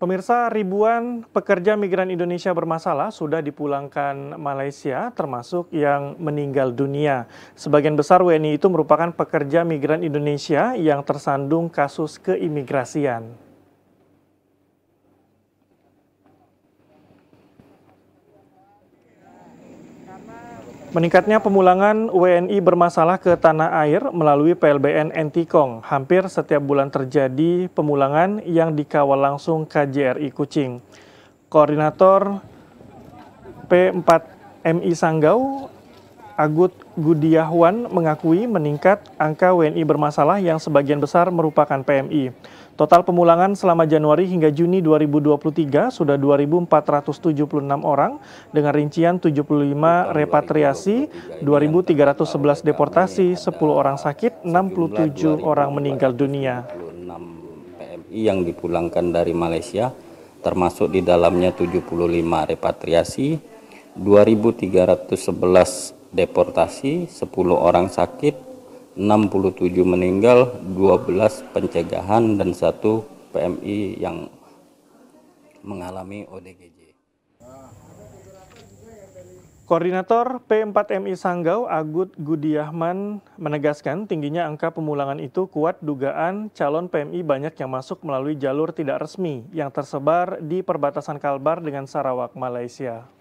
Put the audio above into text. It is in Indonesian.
Pemirsa, ribuan pekerja migran Indonesia bermasalah sudah dipulangkan Malaysia, termasuk yang meninggal dunia. Sebagian besar WNI itu merupakan pekerja migran Indonesia yang tersandung kasus keimigrasian. Meningkatnya pemulangan WNI bermasalah ke tanah air melalui PLBN Entikong. Hampir setiap bulan terjadi pemulangan yang dikawal langsung KJRI Kucing. Koordinator P4 MI Sanggau Agut Gudiahwan mengakui meningkat angka WNI bermasalah yang sebagian besar merupakan PMI. Total pemulangan selama Januari hingga Juni 2023 sudah 2.476 orang dengan rincian 75 repatriasi, 2.311 deportasi, 10 orang sakit, 67 orang meninggal dunia. PMI yang dipulangkan dari Malaysia termasuk di dalamnya 75 repatriasi, 2.311 deportasi, 10 orang sakit, 67 meninggal, 12 pencegahan dan satu PMI yang mengalami ODGJ. Koordinator P4MI Sanggau Agut Gudiyahman menegaskan tingginya angka pemulangan itu kuat dugaan calon PMI banyak yang masuk melalui jalur tidak resmi yang tersebar di perbatasan Kalbar dengan Sarawak, Malaysia.